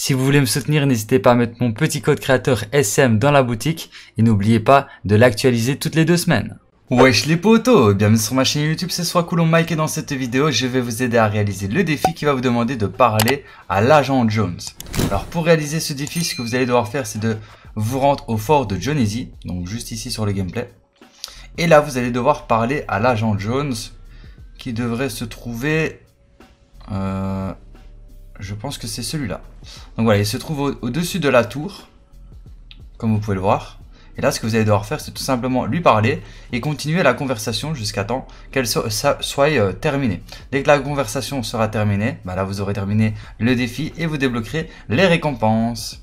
Si vous voulez me soutenir, n'hésitez pas à mettre mon petit code créateur SM dans la boutique et n'oubliez pas de l'actualiser toutes les deux semaines. Wesh les potos Bienvenue sur ma chaîne YouTube, c'est soit Coulon Mike et dans cette vidéo, je vais vous aider à réaliser le défi qui va vous demander de parler à l'agent Jones. Alors pour réaliser ce défi, ce que vous allez devoir faire, c'est de vous rendre au fort de Jonesy, donc juste ici sur le gameplay. Et là, vous allez devoir parler à l'agent Jones qui devrait se trouver... Euh je pense que c'est celui-là. Donc voilà, il se trouve au-dessus de la tour, comme vous pouvez le voir. Et là, ce que vous allez devoir faire, c'est tout simplement lui parler et continuer la conversation jusqu'à temps qu'elle soit, euh, terminée. Dès que la conversation sera terminée, bah là, vous aurez terminé le défi et vous débloquerez les récompenses.